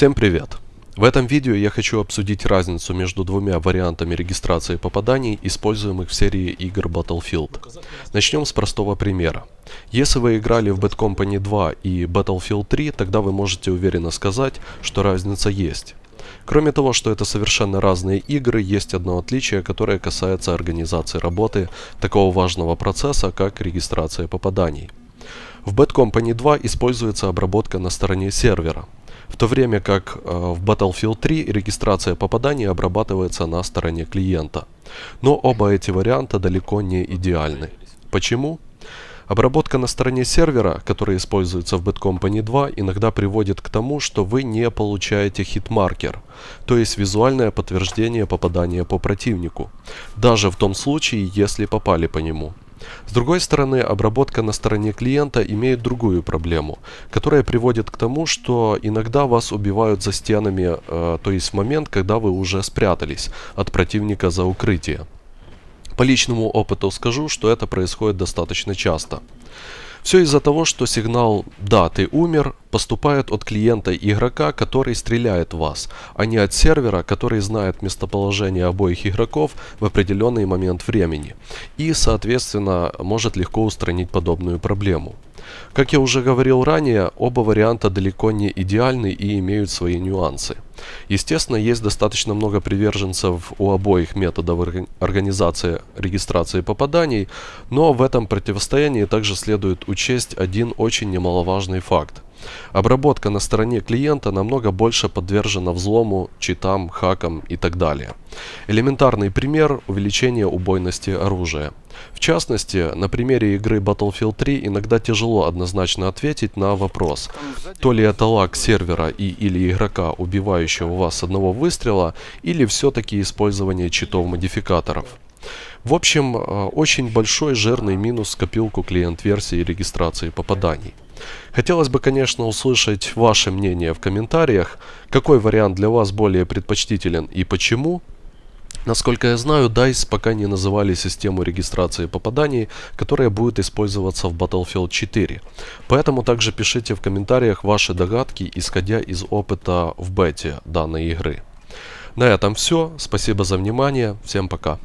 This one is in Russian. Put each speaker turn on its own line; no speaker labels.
Всем привет! В этом видео я хочу обсудить разницу между двумя вариантами регистрации попаданий, используемых в серии игр Battlefield. Начнем с простого примера. Если вы играли в Bad Company 2 и Battlefield 3, тогда вы можете уверенно сказать, что разница есть. Кроме того, что это совершенно разные игры, есть одно отличие, которое касается организации работы такого важного процесса, как регистрация попаданий. В Bad Company 2 используется обработка на стороне сервера – в то время как э, в Battlefield 3 регистрация попаданий обрабатывается на стороне клиента. Но оба эти варианта далеко не идеальны. Почему? Обработка на стороне сервера, которая используется в Company 2, иногда приводит к тому, что вы не получаете хитмаркер, то есть визуальное подтверждение попадания по противнику, даже в том случае, если попали по нему. С другой стороны, обработка на стороне клиента имеет другую проблему, которая приводит к тому, что иногда вас убивают за стенами, э, то есть в момент, когда вы уже спрятались от противника за укрытие. По личному опыту скажу, что это происходит достаточно часто. Все из-за того, что сигнал «Да, ты умер» поступает от клиента игрока, который стреляет в вас, а не от сервера, который знает местоположение обоих игроков в определенный момент времени и, соответственно, может легко устранить подобную проблему. Как я уже говорил ранее, оба варианта далеко не идеальны и имеют свои нюансы. Естественно, есть достаточно много приверженцев у обоих методов организации регистрации попаданий, но в этом противостоянии также следует учесть один очень немаловажный факт – Обработка на стороне клиента намного больше подвержена взлому, читам, хакам и так далее. Элементарный пример – увеличение убойности оружия. В частности, на примере игры Battlefield 3 иногда тяжело однозначно ответить на вопрос, то ли это лаг сервера и или игрока, убивающего вас одного выстрела, или все-таки использование читов-модификаторов. В общем, э, очень большой жирный минус в копилку клиент-версии регистрации попаданий. Хотелось бы, конечно, услышать ваше мнение в комментариях, какой вариант для вас более предпочтителен и почему. Насколько я знаю, DICE пока не называли систему регистрации попаданий, которая будет использоваться в Battlefield 4. Поэтому также пишите в комментариях ваши догадки, исходя из опыта в бете данной игры. На этом все. Спасибо за внимание. Всем пока.